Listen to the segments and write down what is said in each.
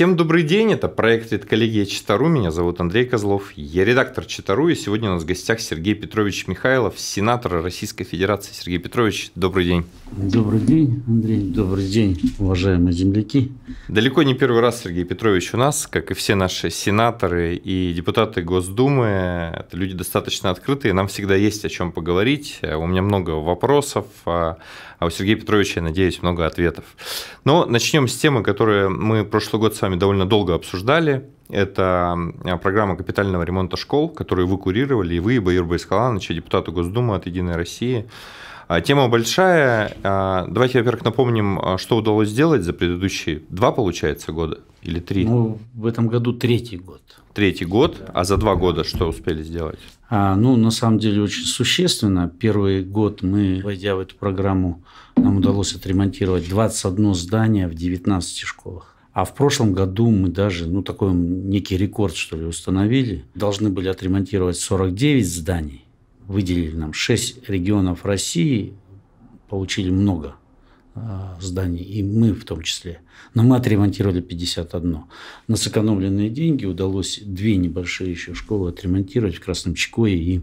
Всем добрый день, это проект «Лет коллегия Читару», меня зовут Андрей Козлов, я редактор Читару, и сегодня у нас в гостях Сергей Петрович Михайлов, сенатор Российской Федерации. Сергей Петрович, добрый день. Добрый день, Андрей, добрый день, уважаемые земляки. Далеко не первый раз Сергей Петрович у нас, как и все наши сенаторы и депутаты Госдумы, это люди достаточно открытые, нам всегда есть о чем поговорить, а у меня много вопросов, а, а у Сергея Петровича, я надеюсь, много ответов. Но начнем с темы, которую мы прошлый год с вами вами довольно долго обсуждали. Это а, программа капитального ремонта школ, которую вы курировали, и вы, и Баир Байскаланович, и депутаты Госдумы от «Единой России». А, тема большая. А, давайте, во-первых, напомним, что удалось сделать за предыдущие два, получается, года или три? Ну, в этом году третий год. Третий год, а за два года что успели сделать? А, ну, на самом деле, очень существенно. Первый год мы, войдя в эту программу, нам удалось отремонтировать 21 здание в 19 школах. А в прошлом году мы даже, ну, такой некий рекорд, что ли, установили. Должны были отремонтировать 49 зданий. Выделили нам 6 регионов России, получили много а, зданий, и мы в том числе. Но мы отремонтировали 51. На сэкономленные деньги удалось две небольшие еще школы отремонтировать в Красном Чекое и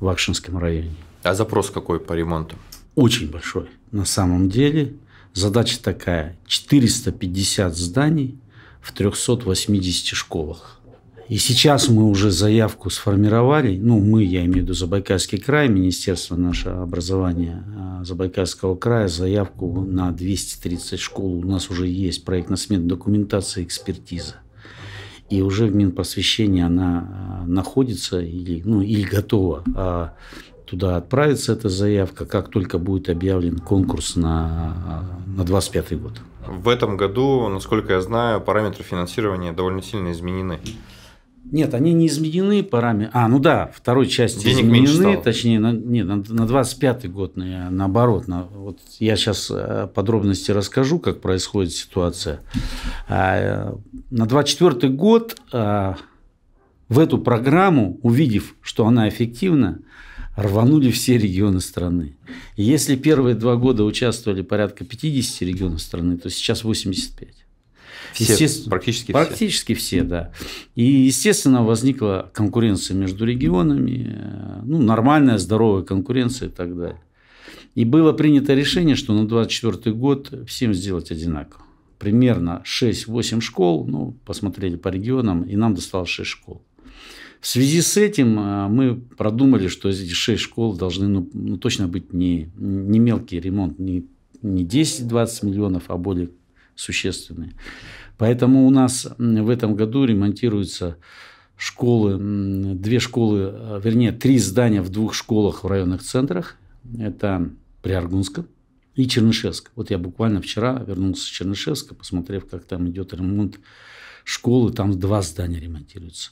в Акшинском районе. А запрос какой по ремонту? Очень большой. На самом деле Задача такая. 450 зданий в 380 школах. И сейчас мы уже заявку сформировали, ну мы, я имею в виду Забайкальский край, Министерство нашего образования а, Забайкальского края, заявку на 230 школ. У нас уже есть проект на смен документация экспертиза. И уже в Минпросвещении она а, находится или, ну, или готова а, туда отправится эта заявка, как только будет объявлен конкурс на, на 2025 год. В этом году, насколько я знаю, параметры финансирования довольно сильно изменены. Нет, они не изменены параметры. А, ну да, второй части Денег изменены, стало. точнее, на, нет, на, на 25-й год на, наоборот. На, вот я сейчас э, подробности расскажу, как происходит ситуация. А, на 24-й год а, в эту программу, увидев, что она эффективна, рванули все регионы страны. И если первые два года участвовали порядка 50 регионов страны, то сейчас 85. Все, естественно, практически, практически все. Практически все, да. И, естественно, возникла конкуренция между регионами, э, ну, нормальная, здоровая конкуренция и так далее. И было принято решение, что на 2024 год всем сделать одинаково. Примерно 6-8 школ, ну, посмотрели по регионам, и нам досталось 6 школ. В связи с этим а, мы продумали, что здесь шесть школ должны ну, ну, точно быть не, не мелкий ремонт, не, не 10-20 миллионов, а более существенные. Поэтому у нас в этом году ремонтируются школы, две школы, а, вернее, три здания в двух школах в районных центрах. Это Приаргунск и Чернышевск. Вот я буквально вчера вернулся с Чернышевска, посмотрев, как там идет ремонт школы, там два здания ремонтируются.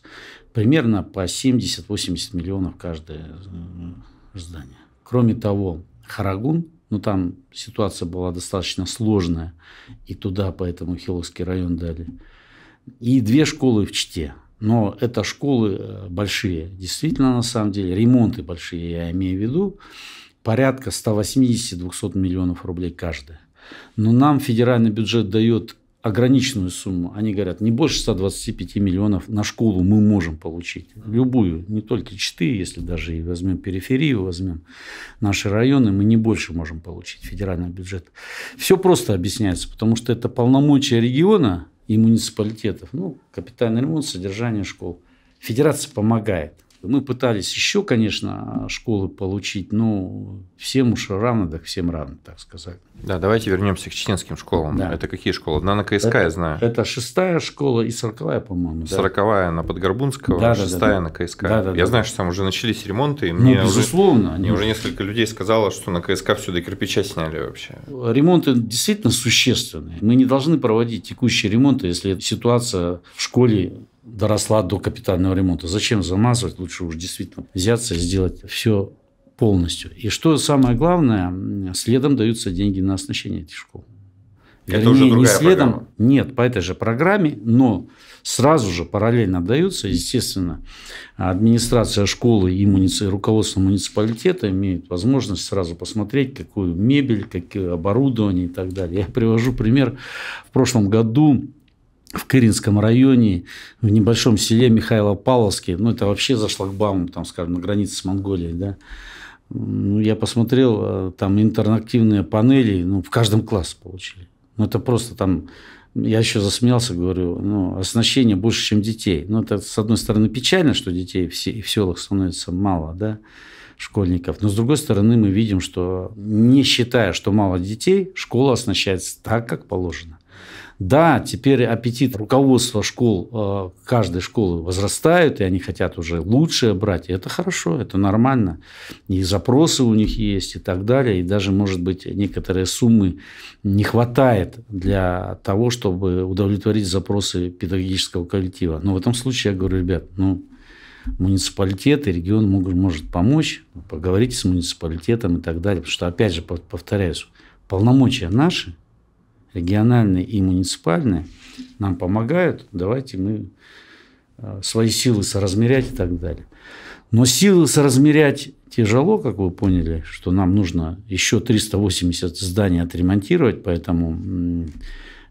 Примерно по 70-80 миллионов каждое э, здание. Кроме того, Харагун, ну там ситуация была достаточно сложная, и туда поэтому Хиловский район дали. И две школы в Чте, Но это школы э, большие, действительно, на самом деле, ремонты большие, я имею в виду, порядка 180-200 миллионов рублей каждая. Но нам федеральный бюджет дает ограниченную сумму. Они говорят, не больше 125 миллионов на школу мы можем получить. Любую, не только Читы, если даже и возьмем периферию, возьмем наши районы, мы не больше можем получить федерального бюджета. Все просто объясняется, потому что это полномочия региона и муниципалитетов. Ну, капитальный ремонт, содержание школ. Федерация помогает. Мы пытались еще, конечно, школы получить, но всем уж рано, так всем рано, так сказать. Да, давайте вернемся к чеченским школам. Да. Это какие школы? На КСК это, я знаю. Это шестая школа и сороковая, по-моему. Сороковая да. на Подгорбунского, да, шестая да, да. на КСК. Да, да, я да. знаю, что там уже начались ремонты. И ну, безусловно. Уже, они... Мне уже несколько людей сказало, что на КСК все до кирпича сняли вообще. Ремонты действительно существенные. Мы не должны проводить текущие ремонты, если ситуация в школе доросла до капитального ремонта. Зачем замазывать? Лучше уж действительно взяться и сделать все полностью. И что самое главное, следом даются деньги на оснащение этих школ. Это Вернее, уже не следом, программа. нет, по этой же программе, но сразу же параллельно даются, естественно, администрация школы и муници... руководство муниципалитета имеют возможность сразу посмотреть, какую мебель, какое оборудование и так далее. Я привожу пример. В прошлом году в Киринском районе, в небольшом селе Михайло-Павловске. Ну, это вообще за шлагбаумом, там, скажем, на границе с Монголией, да. Ну, я посмотрел, э, там интерактивные панели, ну, в каждом классе получили. Ну, это просто там я еще засмеялся, говорю, ну, оснащение больше, чем детей. Ну, это, с одной стороны, печально, что детей в, се- в селах становится мало, да, школьников. Но, с другой стороны, мы видим, что, не считая, что мало детей, школа оснащается так, как положено. Да, теперь аппетит руководства школ, э, каждой школы возрастает, и они хотят уже лучшее брать. И это хорошо, это нормально. И запросы у них есть и так далее. И даже, может быть, некоторые суммы не хватает для того, чтобы удовлетворить запросы педагогического коллектива. Но в этом случае я говорю, ребят, ну, муниципалитет и регион могут, может помочь, поговорите с муниципалитетом и так далее. Потому что, опять же, повторяюсь, полномочия наши – региональные и муниципальные, нам помогают, давайте мы э, свои силы соразмерять и так далее. Но силы соразмерять тяжело, как вы поняли, что нам нужно еще 380 зданий отремонтировать, поэтому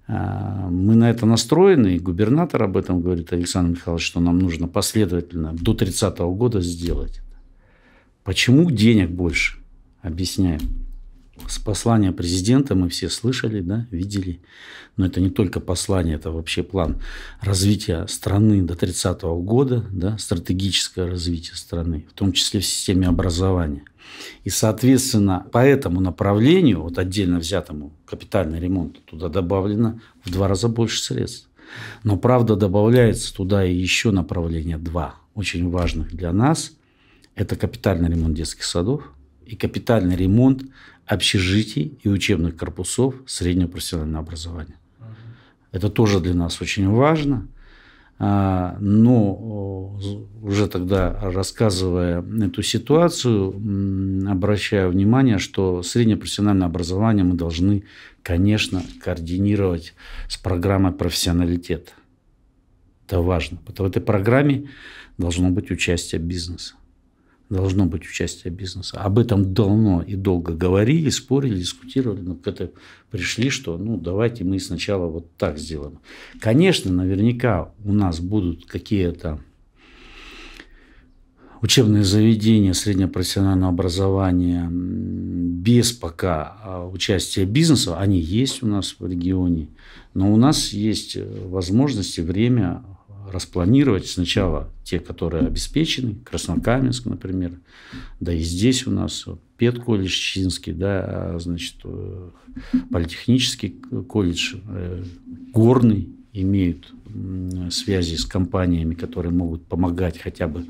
э, мы на это настроены, и губернатор об этом говорит, Александр Михайлович, что нам нужно последовательно до 30 -го года сделать. Почему денег больше? Объясняем. С послания президента мы все слышали, да, видели. Но это не только послание, это вообще план развития страны до 30 -го года, да, стратегическое развитие страны, в том числе в системе образования. И, соответственно, по этому направлению, вот отдельно взятому капитальный ремонт, туда добавлено в два раза больше средств. Но, правда, добавляется туда и еще направление два, очень важных для нас. Это капитальный ремонт детских садов и капитальный ремонт общежитий и учебных корпусов среднего профессионального образования. Это тоже для нас очень важно. А, но э, уже тогда, рассказывая эту ситуацию, обращаю внимание, что среднее профессиональное образование мы должны, конечно, координировать с программой профессионалитета. Это важно. Потому что в этой программе должно быть участие бизнеса должно быть участие бизнеса. Об этом давно и долго говорили, спорили, дискутировали, но к этому пришли, что ну давайте мы сначала вот так сделаем. Конечно, наверняка у нас будут какие-то учебные заведения среднепрофессионального образования без пока а, участия бизнеса, они есть у нас в регионе, но у нас есть э, возможности, время распланировать сначала те, которые обеспечены, Краснокаменск, например, да и здесь у нас Педколледж Чинский, да, а, значит, э, политехнический колледж, э, горный имеют связи с компаниями, которые могут помогать хотя бы,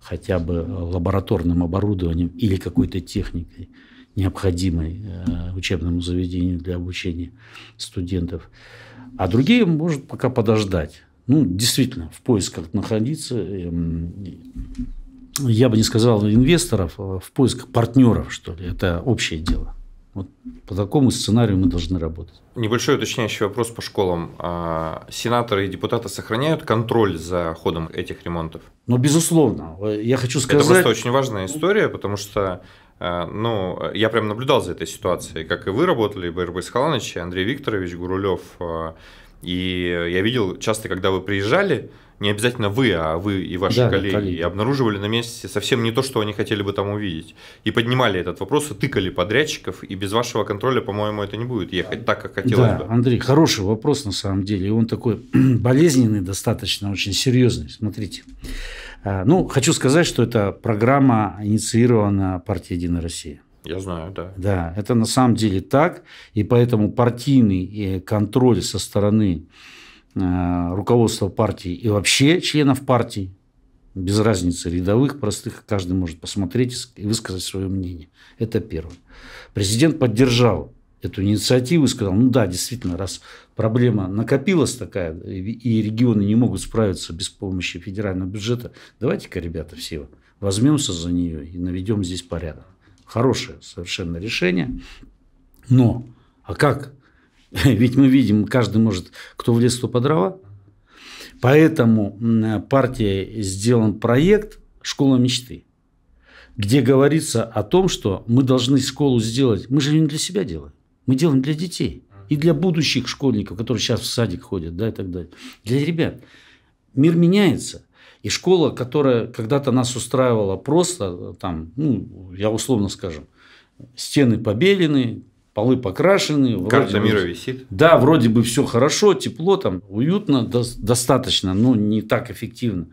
хотя бы лабораторным оборудованием или какой-то техникой, необходимой э, учебному заведению для обучения студентов. А другие может пока подождать ну, действительно, в поисках находиться. Эм, я бы не сказал инвесторов, а в поисках партнеров, что ли. Это общее дело. Вот по такому сценарию мы должны работать. Небольшой уточняющий вопрос по школам. А, сенаторы и депутаты сохраняют контроль за ходом этих ремонтов? Ну, безусловно. Я хочу сказать... Это просто очень важная история, потому что а, ну, я прям наблюдал за этой ситуацией, как и вы работали, Борис Халанович, Андрей Викторович, Гурулев, а, и я видел часто, когда вы приезжали, не обязательно вы, а вы и ваши да, коллеги, коллеги, обнаруживали на месте совсем не то, что они хотели бы там увидеть. И поднимали этот вопрос, и тыкали подрядчиков, и без вашего контроля, по-моему, это не будет ехать так, как хотелось да, бы. Андрей, хороший вопрос на самом деле. И он такой болезненный, достаточно очень серьезный. Смотрите. Э, ну, хочу сказать, что эта программа инициирована партией «Единая Россия». Я знаю, да. Да, это на самом деле так, и поэтому партийный э, контроль со стороны э, руководства партии и вообще членов партии, без разницы рядовых, простых, каждый может посмотреть и высказать свое мнение. Это первое. Президент поддержал эту инициативу и сказал, ну да, действительно, раз проблема накопилась такая, и регионы не могут справиться без помощи федерального бюджета, давайте-ка, ребята, все возьмемся за нее и наведем здесь порядок. Хорошее совершенно решение. Но, а как? Ведь мы видим, каждый может, кто в лес, кто по дрова. Поэтому партия сделан проект «Школа мечты», где говорится о том, что мы должны школу сделать. Мы же не для себя делаем. Мы делаем для детей и для будущих школьников, которые сейчас в садик ходят, да, и так далее. Для ребят. Мир меняется. И школа, которая когда-то нас устраивала просто, там, ну, я условно скажем, стены побелены, полы покрашены. Карта мира висит. Да, вроде бы все хорошо, тепло, там, уютно, до, достаточно, но не так эффективно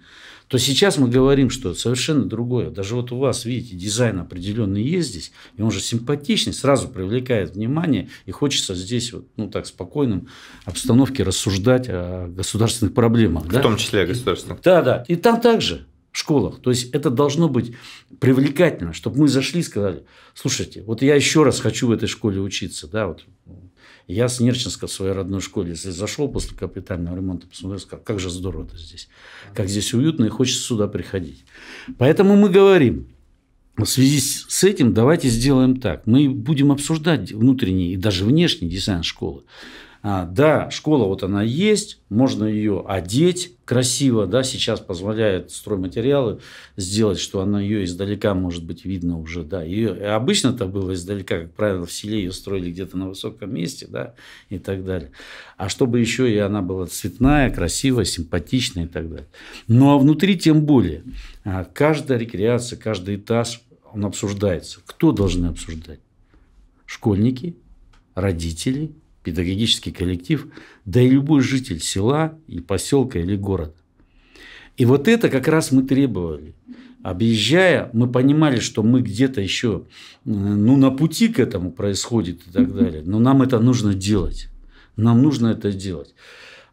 то сейчас мы говорим, что совершенно другое. Даже вот у вас, видите, дизайн определенный есть здесь, и он же симпатичный, сразу привлекает внимание, и хочется здесь вот, ну так, спокойном обстановке рассуждать о государственных проблемах. В да? том числе о государственных. Да, да. И там также в школах. То есть это должно быть привлекательно, чтобы мы зашли и сказали, слушайте, вот я еще раз хочу в этой школе учиться, да, вот я с Нерчинска в своей родной школе, зашел после капитального ремонта, посмотрел, сказал, как же здорово-то здесь. Как здесь уютно и хочется сюда приходить. Поэтому мы говорим, в связи с этим давайте сделаем так. Мы будем обсуждать внутренний и даже внешний дизайн школы. А, да, школа вот она есть, можно ее одеть красиво, да, сейчас позволяет стройматериалы сделать, что она ее издалека может быть видно уже, да. Ее, обычно это было издалека, как правило, в селе ее строили где-то на высоком месте, да, и так далее. А чтобы еще и она была цветная, красивая, симпатичная и так далее. Ну, а внутри тем более. А, каждая рекреация, каждый этаж, он обсуждается. Кто должны обсуждать? Школьники, родители – педагогический коллектив, да и любой житель села и поселка или города. И вот это как раз мы требовали. Объезжая, мы понимали, что мы где-то еще ну, на пути к этому происходит и так далее. Но нам это нужно делать. Нам нужно это делать.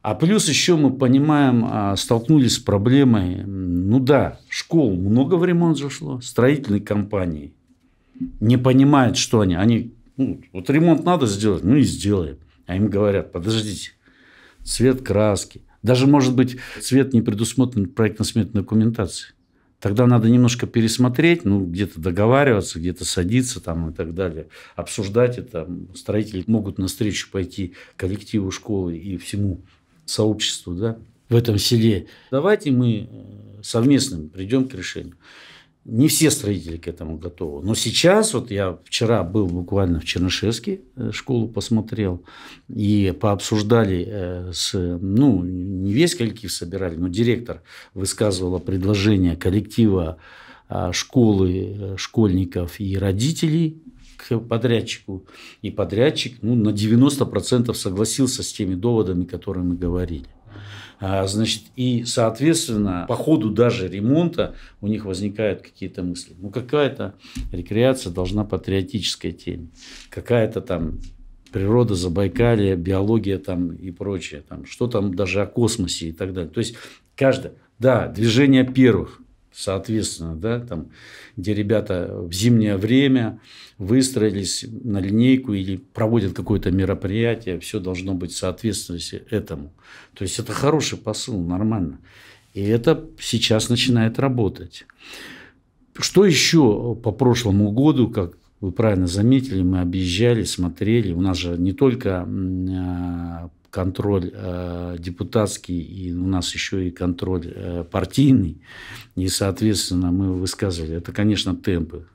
А плюс еще мы понимаем, а, столкнулись с проблемой, ну да, школ много в ремонт зашло, строительные компании не понимают, что они. Они ну, вот ремонт надо сделать, ну и сделаем. А им говорят, подождите, цвет краски. Даже, может быть, цвет не предусмотрен проектно-сметной документации. Тогда надо немножко пересмотреть, ну, где-то договариваться, где-то садиться там и так далее, обсуждать это. Строители могут на встречу пойти коллективу школы и всему сообществу, да, в этом селе. Давайте мы э, совместно придем к решению. Не все строители к этому готовы. Но сейчас, вот я вчера был буквально в Чернышевске, э, школу посмотрел, и пообсуждали э, с, ну, не весь коллектив собирали, но директор высказывала предложение коллектива а, школы, э, школьников и родителей к подрядчику. И подрядчик ну, на 90% согласился с теми доводами, которые мы говорили. А, значит, и, соответственно, по ходу даже ремонта у них возникают какие-то мысли. Ну, какая-то рекреация должна патриотическая тень. Какая-то там природа, Забайкалье, биология там и прочее. Там, что там даже о космосе и так далее. То есть, каждое. Да, движение первых соответственно, да, там, где ребята в зимнее время выстроились на линейку или проводят какое-то мероприятие, все должно быть в соответствии этому. То есть это хороший посыл, нормально. И это сейчас начинает работать. Что еще по прошлому году, как вы правильно заметили, мы объезжали, смотрели. У нас же не только а, контроль э, депутатский, и у нас еще и контроль э, партийный, и, соответственно, мы высказывали. Это, конечно, темпы.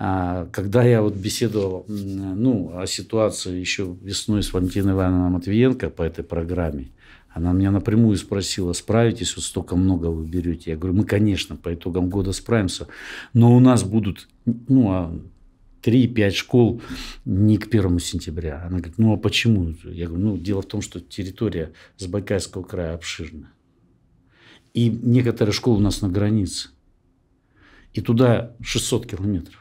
А, когда я вот беседовал ну, о ситуации еще весной с Валентиной Ивановной Матвиенко по этой программе, она меня напрямую спросила, справитесь, вот столько много вы берете. Я говорю, мы, конечно, по итогам года справимся, но у нас будут ну, а 3-5 школ не к 1 сентября. Она говорит, ну а почему? Я говорю, ну дело в том, что территория Забайкальского края обширна. И некоторые школы у нас на границе. И туда 600 километров.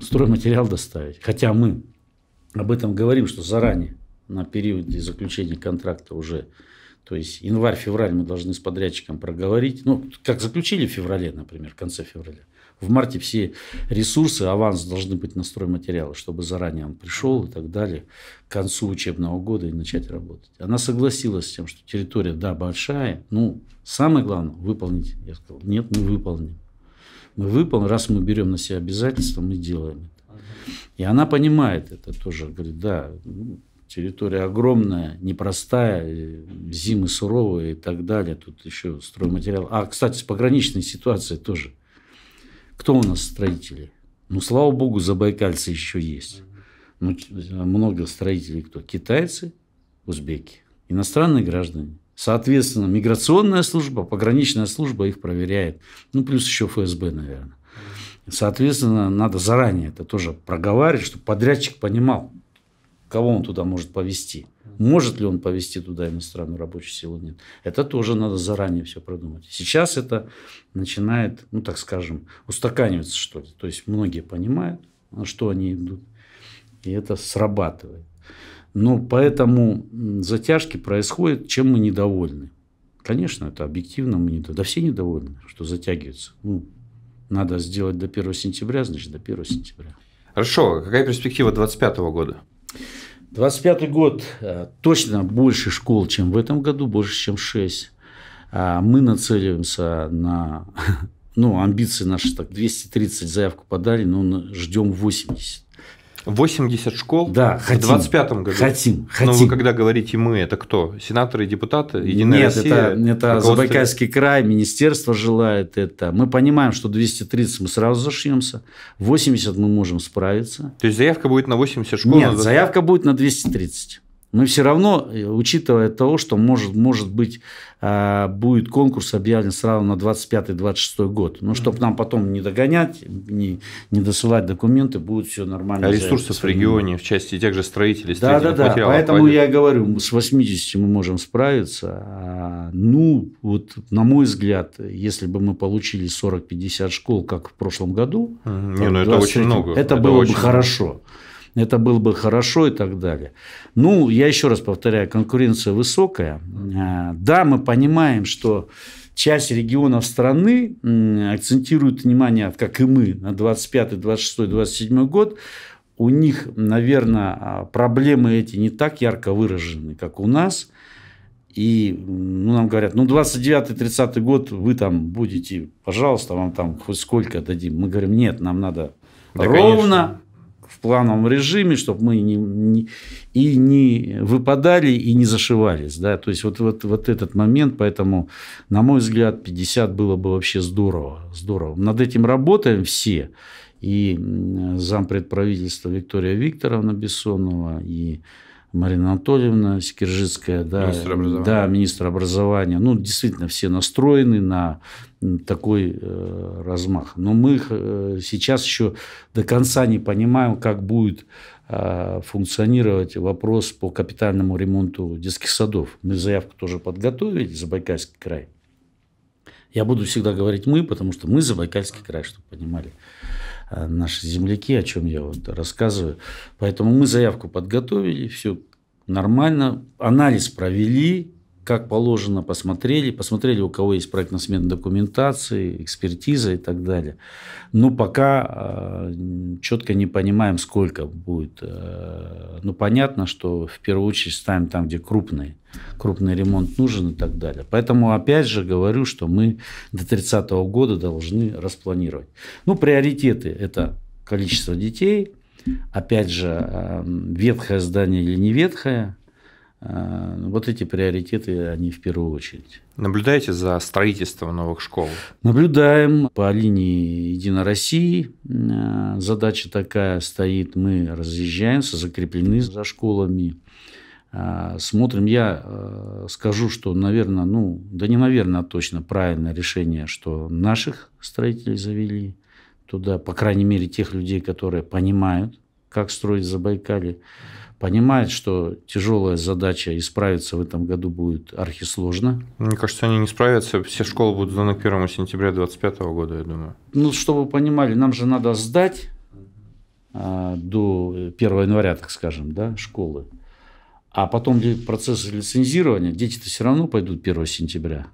Стройматериал доставить. Хотя мы об этом говорим, что заранее на периоде заключения контракта уже то есть январь-февраль мы должны с подрядчиком проговорить. Ну, как заключили в феврале, например, в конце февраля. В марте все ресурсы, аванс должны быть на стройматериалы, чтобы заранее он пришел и так далее, к концу учебного года и начать работать. Она согласилась с тем, что территория, да, большая, ну, самое главное, выполнить. Я сказал, нет, мы выполним. Мы выполним, раз мы берем на себя обязательства, мы делаем это. И она понимает это тоже, говорит, да, ну, Территория огромная, непростая, э, зимы суровые и так далее. Тут еще стройматериал. А, кстати, с пограничной ситуацией тоже. Кто у нас строители? Ну, слава богу, забайкальцы еще есть. Ну, а, много строителей кто? Китайцы, узбеки, иностранные граждане. Соответственно, миграционная служба, пограничная служба их проверяет. Ну, плюс еще ФСБ, наверное. Соответственно, надо заранее это тоже проговаривать, чтобы подрядчик понимал, кого он туда может повести. Может ли он повести туда иностранную рабочую силу? Нет. Это тоже надо заранее все продумать. Сейчас это начинает, ну так скажем, устаканиваться что ли. То есть многие понимают, на что они идут. И это срабатывает. Но поэтому затяжки происходят, чем мы недовольны. Конечно, это объективно мы недовольны. Да все недовольны, что затягивается. Ну, надо сделать до 1 сентября, значит, до 1 сентября. Хорошо. Какая перспектива 2025 года? 25 год э, точно больше школ, чем в этом году, больше, чем 6. А, мы нацеливаемся на... Ну, амбиции наши так, 230 заявку подали, но ждем 80. 80 школ да, хотим, в 2025 году. Хотим, хотим. Но вы когда говорите «мы», это кто? Сенаторы и депутаты? Единая Нет, Россия, это, это Забайкальский край, министерство желает это. Мы понимаем, что 230 мы сразу зашьемся, 80 мы можем справиться. То есть заявка будет на 80 школ? Нет, заявка будет на 230. Но все равно, э, учитывая того, что может, может быть а, будет конкурс объявлен сразу на 25-26 год. Ну, чтобы нам потом не догонять, не, не досылать документы, будет все нормально. А ресурсы в регионе в части тех же строителей, Да, да, да. Поэтому пойдет. я говорю, с 80 мы можем справиться. А, ну, вот на мой взгляд, если бы мы получили 40-50 школ, как в прошлом году, не, ну, это очень много. Это, это было бы много. хорошо это было бы хорошо и так далее. Ну, я еще раз повторяю, конкуренция высокая. Э, да, мы понимаем, что часть регионов страны акцентирует внимание, как и мы, на 25, 26, 27 год. У них, наверное, а, проблемы эти не так ярко выражены, как у нас. И ну, нам говорят, ну, 29-30 год вы там будете, пожалуйста, вам там хоть сколько дадим. Мы говорим, нет, нам надо да, ровно, конечно в плановом режиме, чтобы мы не, не, и не выпадали, и не зашивались. Да? То есть вот, вот, вот этот момент, поэтому, на мой взгляд, 50 было бы вообще здорово. здорово. Над этим работаем все. И зампред правительства Виктория Викторовна Бессонова, и Марина Анатольевна Секиржицкая, да, министр образования. да, министр образования. Ну, действительно, все настроены на такой э, размах. Но мы э, сейчас еще до конца не понимаем, как будет э, функционировать вопрос по капитальному ремонту детских садов. Мы заявку тоже подготовили, за Байкальский край. Я буду всегда говорить «мы», потому что мы за Байкальский край, чтобы понимали. Э, наши земляки, о чем я вот рассказываю. Поэтому мы заявку подготовили, все нормально, анализ провели, как положено, посмотрели, посмотрели, у кого есть проектно-сменная документация, экспертиза и так далее. Но пока э, четко не понимаем, сколько будет. Э, ну, понятно, что в первую очередь ставим там, где крупный Крупный ремонт нужен и так далее. Поэтому, опять же, говорю, что мы до 30 года должны распланировать. Ну, приоритеты – это количество детей, опять же, э, ветхое здание или не ветхое – Э, вот эти приоритеты, они в первую очередь. Наблюдаете за строительством новых школ? Наблюдаем. По линии Единой России э, задача такая стоит. Мы разъезжаемся, закреплены за школами. Э, смотрим. Я скажу, что, наверное, ну, да не наверное, а точно правильное решение, что наших строителей завели туда, по крайней мере, тех людей, которые понимают, как строить Забайкалье. Забайкалье понимает, что тяжелая задача исправиться в этом году будет архисложно. Мне кажется, они не справятся. Все школы будут сданы к 1 сентября 2025 года, я думаю. Ну, чтобы вы понимали, нам же надо сдать а, до 1 января, так скажем, да, школы. А потом процесс лицензирования, дети-то все равно пойдут 1 сентября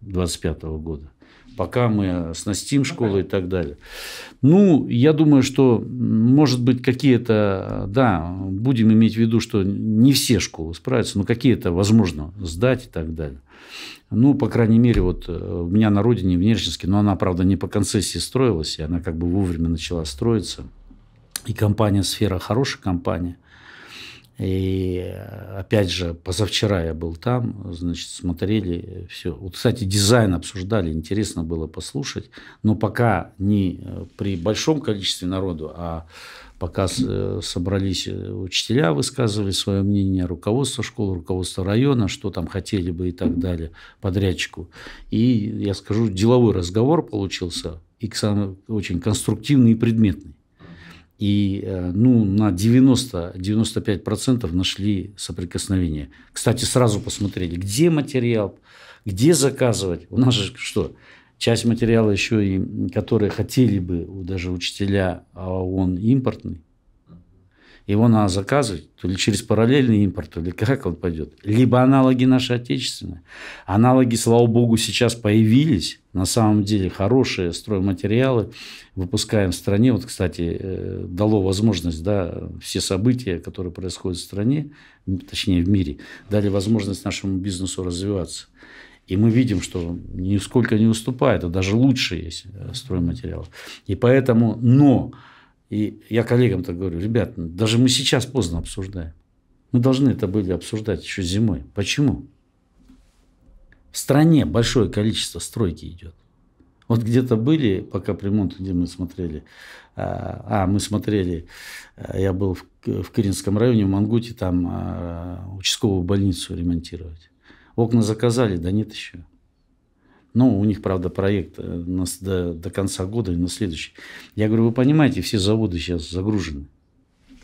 2025 года пока мы оснастим ну школы и так далее. Ну, я думаю, что, может быть, какие-то, да, будем иметь в виду, что не все школы справятся, но какие-то, возможно, сдать и так далее. Ну, по крайней мере, вот э, у меня на родине, в Нерчинске, но она, правда, не по концессии строилась, и она как бы вовремя начала строиться. И компания «Сфера» хорошая компания. И э, опять же, позавчера я был там, значит, смотрели э, все. Вот, кстати, дизайн обсуждали, интересно было послушать. Но пока не э, при большом количестве народу, а пока собрались учителя, высказывали свое мнение, руководство школы, руководство района, что там хотели бы и так далее, подрядчику. И, я скажу, деловой разговор получился, и очень конструктивный и предметный и э, ну, на 90-95% нашли соприкосновение. Кстати, сразу посмотрели, где материал, где заказывать. У нас же что, часть материала еще и, которые хотели бы даже учителя, а он импортный его надо заказывать, то ли через параллельный импорт, то ли как он пойдет. Либо аналоги наши отечественные. Аналоги, слава богу, сейчас появились. На самом деле хорошие стройматериалы выпускаем в стране. Вот, кстати, э, дало возможность, да, все события, которые происходят в стране, точнее в мире, дали возможность нашему бизнесу развиваться. И мы видим, что нисколько не уступает, а даже лучше есть э, стройматериалы. И поэтому, но и я коллегам так говорю, ребят, даже мы сейчас поздно обсуждаем. Мы должны это были обсуждать еще зимой. Почему? В стране большое количество стройки идет. Вот где-то были по капремонту, где мы смотрели. А, а мы смотрели, а, я был в, в Кыринском районе, в Мангуте, там а, участковую больницу ремонтировать. Окна заказали, да нет еще. Ну, у них, правда, проект э, нас до, до конца года и на следующий. Я говорю, вы понимаете, все заводы сейчас загружены.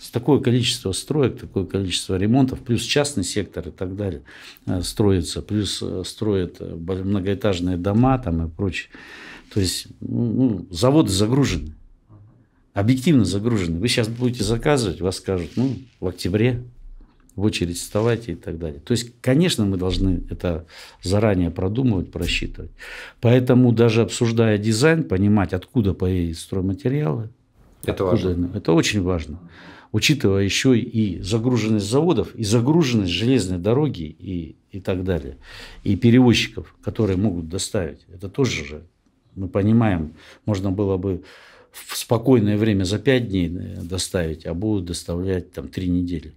С такое количество строек, такое количество ремонтов, плюс частный сектор и так далее э, строится, плюс э, строят многоэтажные дома там и прочее. То есть ну, ну заводы загружены, объективно загружены. Вы сейчас будете заказывать, вас скажут, ну, в октябре в очередь вставать и так далее. То есть, конечно, мы должны это заранее продумывать, просчитывать. Поэтому даже обсуждая дизайн, понимать, откуда поедет стройматериалы. Это откуда, важно. Это очень важно. Учитывая еще и загруженность заводов, и загруженность железной дороги и, и так далее. И перевозчиков, которые могут доставить. Это тоже же, мы понимаем, можно было бы в спокойное время за 5 дней э, доставить, а будут доставлять там 3 недели.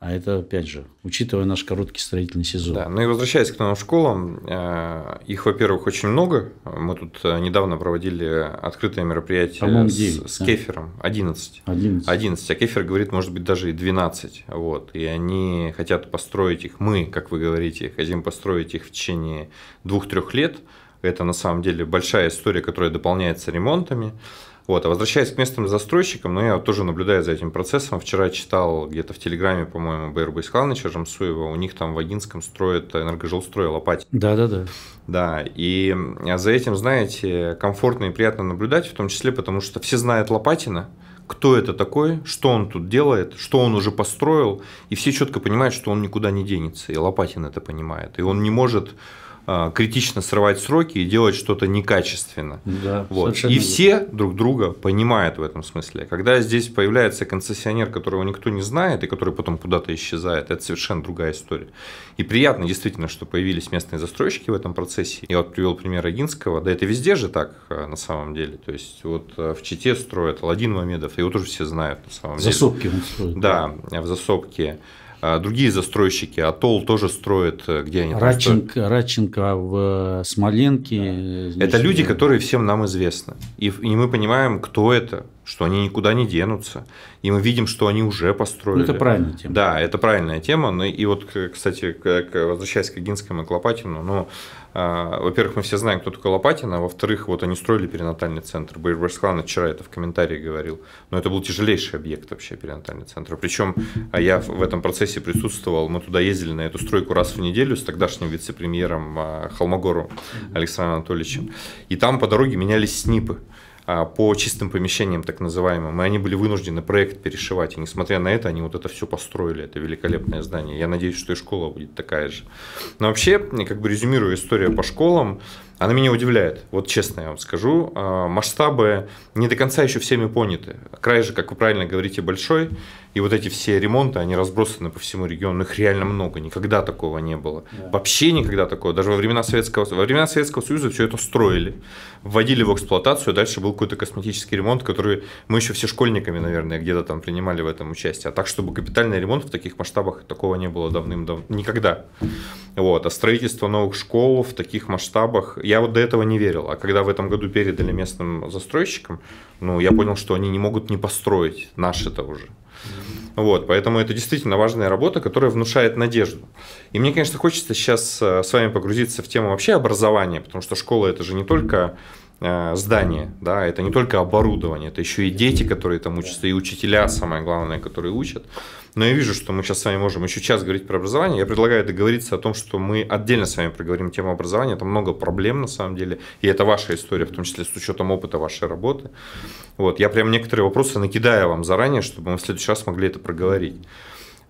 А это, опять же, учитывая наш короткий строительный сезон. Да, ну и возвращаясь к новым школам, э, их, во-первых, очень много. Мы тут э, недавно проводили открытое мероприятие 9, с, с кефером. 11. 11. 11. А кефер говорит, может быть, даже и 12. Вот. И они хотят построить их, мы, как вы говорите, хотим построить их в течение двух-трех лет. Это на самом деле большая история, которая дополняется ремонтами. Вот, а возвращаясь к местным застройщикам, но ну, я тоже наблюдаю за этим процессом. Вчера читал где-то в Телеграме, по-моему, БРБ Искалныча Жамсуева, у них там в Агинском строят энергожилстрой лопать. Да-да-да. Да, и за этим, знаете, комфортно и приятно наблюдать, в том числе потому, что все знают Лопатина, кто это такой, что он тут делает, что он уже построил, и все четко понимают, что он никуда не денется, и Лопатин это понимает, и он не может а, критично срывать сроки и делать что-то некачественно. Да, вот. И верно. все друг друга понимают в этом смысле. Когда здесь появляется концессионер, которого никто не знает и который потом куда-то исчезает, это совершенно другая история. И приятно действительно, что появились местные застройщики в этом процессе. Я вот привел пример Агинского, да это везде же так э, на самом деле. То есть вот э, в Чите строят Аладдин Мамедов, его тоже все знают на самом деле. В Засопке он строит. Да, в Засопке. А другие застройщики, Атолл тоже строит, э, где они Радченко, там Радченко в э, Смоленке. Да. это люди, э, которые всем нам известны. И, и мы понимаем, кто это, что они никуда не денутся. И мы видим, что они уже построили. Ну, это правильная тема. Да, это правильная тема. Ну, и вот, кстати, возвращаясь к Агинскому и к Лопатину, ну, а, во-первых, мы все знаем, кто такой Лопатин, а во-вторых, вот они строили перинатальный центр. Байерберсклан вчера это в комментарии говорил. Но это был тяжелейший объект вообще перинатальный центр. Причем а, я в этом процессе присутствовал. Мы туда ездили на эту стройку раз в неделю с тогдашним вице-премьером а, Холмогором Александром Анатольевичем. И там по дороге менялись СНИПы. А, по чистым помещениям так называемым, и они были вынуждены проект перешивать, и несмотря на это, они вот это все построили, это великолепное здание. Я надеюсь, что и школа будет такая же. Но вообще, как бы резюмирую историю по школам, она меня удивляет. Вот честно я вам скажу, а, масштабы не до конца еще всеми поняты. Край же, как вы правильно говорите, большой, и вот эти все ремонты, они разбросаны по всему региону, их реально много, никогда такого не было. Да. Вообще никогда такого, даже во времена Советского, во времена Советского Союза все это строили, вводили в эксплуатацию, дальше был какой-то косметический ремонт, который мы еще все школьниками, наверное, где-то там принимали в этом участие. А так, чтобы капитальный ремонт в таких масштабах, такого не было давным-давно, никогда. Вот. А строительство новых школ в таких масштабах, я вот до этого не верил, а когда в этом году передали местным застройщикам, ну, я понял, что они не могут не построить наши-то уже. Вот, поэтому это действительно важная работа, которая внушает надежду. И мне, конечно, хочется сейчас э, с вами погрузиться в тему вообще образования, потому что школа это же не только э, здание, да, это не только оборудование, это еще и дети, которые там учатся, и учителя, самое главное, которые учат. Но я вижу, что мы сейчас с вами можем еще час говорить про образование. Я предлагаю договориться о том, что мы отдельно с вами проговорим тему образования. Там много проблем на самом деле. И это ваша история, в том числе с учетом опыта вашей работы. Вот. Я прям некоторые вопросы накидаю вам заранее, чтобы мы в следующий раз могли это проговорить.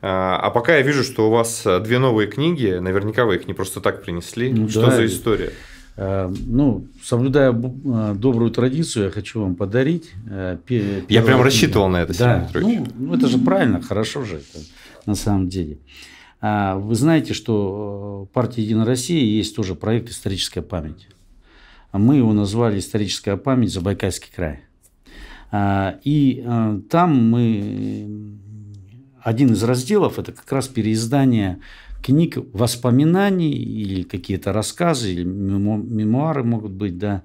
А, а пока я вижу, что у вас две новые книги, наверняка вы их не просто так принесли. Ну, что да, за история? Э, ну, соблюдая э, добрую традицию, я хочу вам подарить. Э, я прям рассчитывал на это, да. ну, ну, это же правильно, хорошо же это на самом деле. А, вы знаете, что в партии «Единая Россия» есть тоже проект «Историческая память». А мы его назвали «Историческая память Забайкальский край». А, и там мы... Один из разделов – это как раз переиздание книг воспоминаний или какие-то рассказы, или мемуары могут быть, да,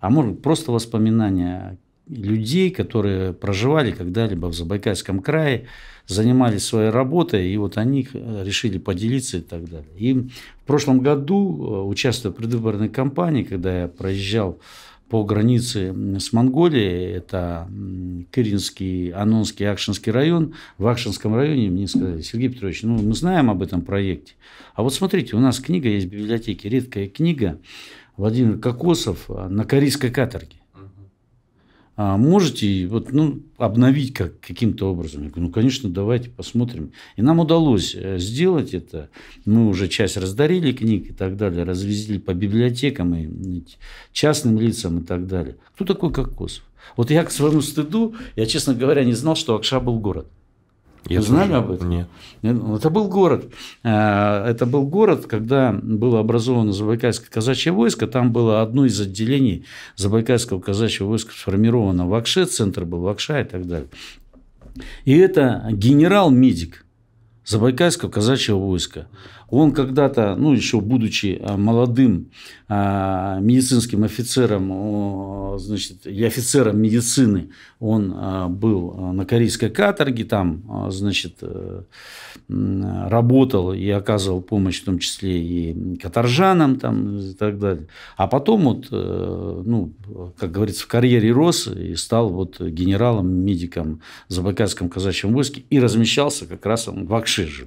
а может просто воспоминания людей, которые проживали когда-либо в Забайкальском крае, занимались своей работой, и вот они э, решили поделиться и так далее. И в прошлом году, э, участвуя в предвыборной кампании, когда я проезжал по границе с Монголией, это Киринский, Анонский, Акшинский район, в Акшинском районе мне сказали, Сергей Петрович, ну мы знаем об этом проекте, а вот смотрите, у нас книга есть в библиотеке, редкая книга, Владимир Кокосов на корейской каторге а можете вот, ну, обновить как, каким-то образом? Я говорю, ну, конечно, давайте посмотрим. И нам удалось э, сделать это. Мы уже часть раздарили книг и так далее, развезли по библиотекам и частным лицам и так далее. Кто такой Кокосов? Вот я к своему стыду, я, честно говоря, не знал, что Акша был город. Я знали слышал? об этом? Нет. Нет. Ну, это был город. Э, это был город, когда было образовано Забайкальское казачье войско. Там было одно из отделений Забайкальского казачьего войска сформировано. В Акше центр был, в Акша и так далее. И это генерал Медик Забайкальского казачьего войска – он когда-то, ну, еще будучи э, молодым э, медицинским офицером, значит, и офицером медицины, он э, был на корейской каторге, там, значит, работал и оказывал помощь, в том числе и каторжанам, там, и так далее. А потом вот, ну, как говорится, в карьере рос и стал вот генералом, медиком в Забайкальском казачьем войске и размещался как раз он в жил.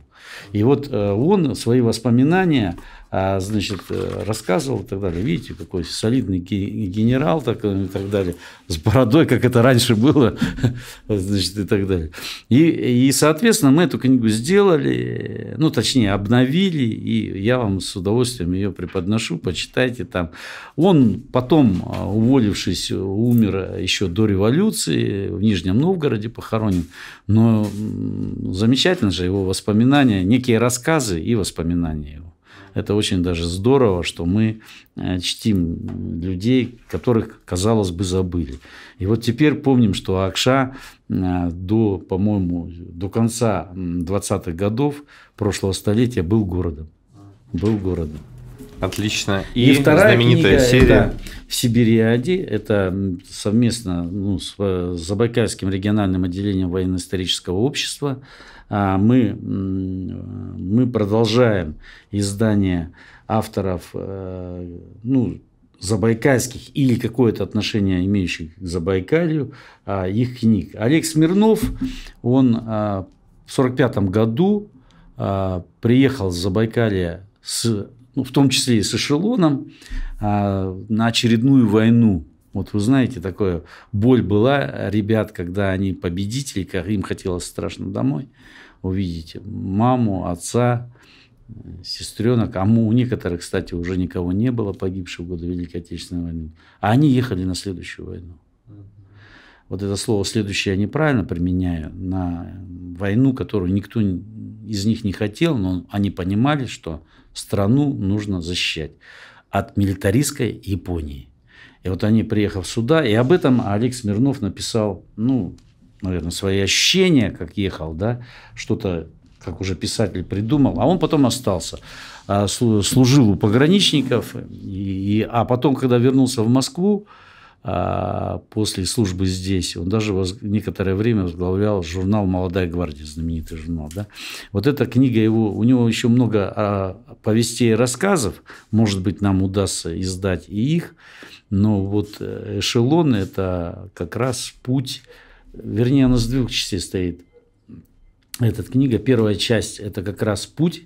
И вот он свои свои воспоминания а, значит, э, рассказывал и так далее. Видите, какой солидный генерал так, и так далее, с бородой, как это раньше было, значит, и так далее. И, и, соответственно, мы эту книгу сделали, ну, точнее, обновили, и я вам с удовольствием ее преподношу, почитайте там. Он потом, а, уволившись, умер еще до революции, в Нижнем Новгороде похоронен, но замечательно же его воспоминания, некие рассказы и воспоминания его это очень даже здорово, что мы э, чтим людей, которых, казалось бы, забыли. И вот теперь помним, что Акша э, до, по-моему, до конца 20-х годов прошлого столетия был городом. Был городом. Отлично. И, и вторая знаменитая книга, серия. Это «В Это совместно ну, с э, Забайкальским региональным отделением военно-исторического общества а, мы, мы продолжаем издание авторов э, ну, забайкальских или какое-то отношение имеющих к Забайкалью, а, их книг. Олег Смирнов, он а, в сорок пятом году приехал с Забайкалья с, ну, в том числе и с эшелоном на очередную войну вот вы знаете, такое боль была ребят, когда они победители, как им хотелось страшно домой увидите маму, отца, сестренок, а у некоторых, кстати, уже никого не было погибших в годы Великой Отечественной войны, а они ехали на следующую войну. Вот это слово «следующее» я неправильно применяю на войну, которую никто из них не хотел, но они понимали, что страну нужно защищать от милитаристской Японии. И вот они, приехав сюда, и об этом Олег Смирнов написал, ну, наверное, свои ощущения, как ехал, да, что-то, как уже писатель придумал, а он потом остался, а служил у пограничников, и, а потом, когда вернулся в Москву, а, после службы здесь. Он даже некоторое время возглавлял журнал «Молодая гвардия», знаменитый журнал. Да? Вот эта книга его, у него еще много а, повестей и рассказов, может быть, нам удастся издать и их, но вот э, «Эшелон» – это как раз путь вернее, она с двух частей состоит. Эта книга, первая часть – это как раз путь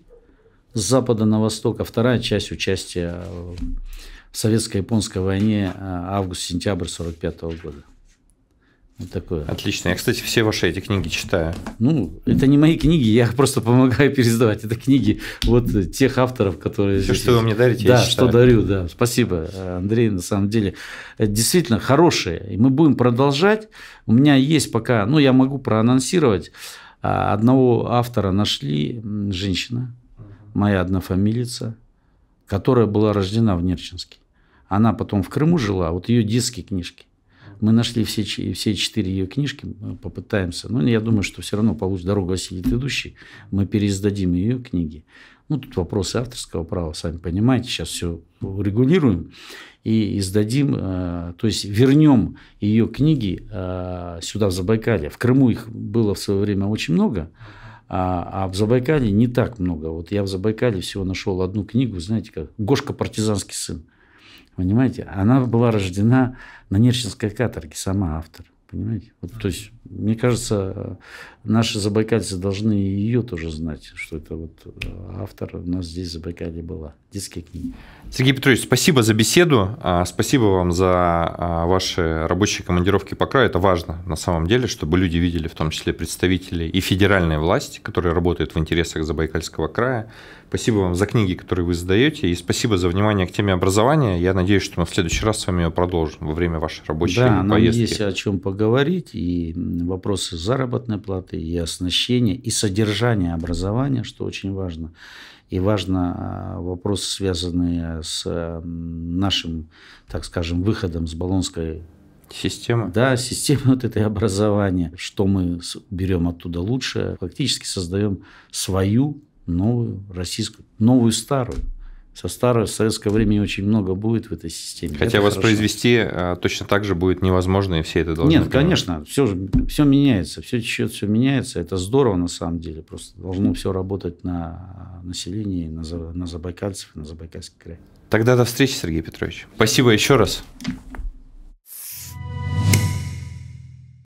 с запада на восток, а вторая часть – участие в советско-японской войне э, август-сентябрь 1945 года. Вот такое. Отлично. Я, кстати, все ваши эти книги читаю. Ну, это не мои книги, я просто помогаю пересдавать. Это книги вот тех авторов, которые... Все, здесь... что вы мне дарите, Да, я читаю. что дарю, да. Спасибо, Андрей, на самом деле. Э, действительно, хорошие. И мы будем продолжать. У меня есть пока... Ну, я могу проанонсировать. А, одного автора нашли, женщина, моя однофамилица, которая была рождена в Нерчинске. Она потом в Крыму жила, а вот ее детские книжки. Мы нашли все, все четыре ее книжки, попытаемся. Но я думаю, что все равно получится «Дорога осилит идущий». Мы переиздадим ее книги. Ну, тут вопросы авторского права, сами понимаете, сейчас все регулируем и издадим, э, то есть вернем ее книги э, сюда, в Забайкалье. В Крыму их было в свое время очень много, а, а в Забайкале не так много. Вот я в Забайкале всего нашел одну книгу, знаете как, «Гошка партизанский сын». Понимаете? Она была рождена на Нерчинской каторге, сама автор. Понимаете? Вот, то есть, мне кажется, наши забайкальцы должны ее тоже знать, что это вот э, автор у нас здесь в Забайкалье была. Детские книги. Сергей Петрович, спасибо за беседу. А, спасибо вам за а, ваши рабочие командировки по краю. Это важно на самом деле, чтобы люди видели в том числе представителей и федеральной власти, которые работают в интересах Забайкальского края. Спасибо вам за книги, которые вы задаете, и спасибо за внимание к теме образования. Я надеюсь, что мы в следующий раз с вами ее продолжим во время вашей рабочей да, поездки. Да, нам есть о чем поговорить, и вопросы заработной платы, и оснащение, и содержание образования, что очень важно. И важно а, вопросы, связанные с нашим, так скажем, выходом с баллонской системы. Да, система вот этой образования. Что мы берем оттуда лучше, фактически создаем свою новую российскую, новую старую со старого советского времени очень много будет в этой системе. Хотя это воспроизвести хорошо. А, точно так же будет невозможно, и все это должны Нет, понимать. конечно, все, же, все меняется, все течет, все меняется. Это здорово на самом деле, просто должно все работать на населении, на, на забайкальцев, на забайкальский край. Тогда до встречи, Сергей Петрович. Спасибо еще раз.